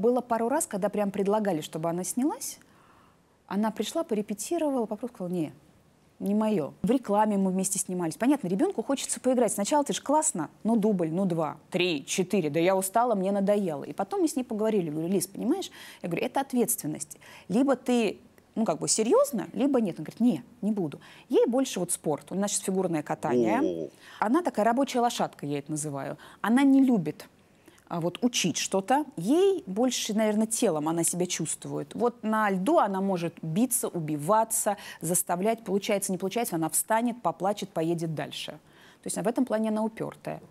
Было пару раз, когда прям предлагали, чтобы она снялась. Она пришла, порепетировала, попробовала, не, не мое. В рекламе мы вместе снимались. Понятно, ребенку хочется поиграть. Сначала ты же классно, ну дубль, ну два, три, четыре, да я устала, мне надоело. И потом мы с ней поговорили, говорю, Лиз, понимаешь? Я говорю, это ответственность. Либо ты ну, как бы серьезно, либо нет. Он говорит, не, не буду. Ей больше вот спорт. У нас сейчас фигурное катание. Она такая рабочая лошадка, я это называю. Она не любит а, вот учить что-то, ей больше, наверное, телом она себя чувствует. Вот на льду она может биться, убиваться, заставлять, получается, не получается, она встанет, поплачет, поедет дальше. То есть в этом плане она упертая.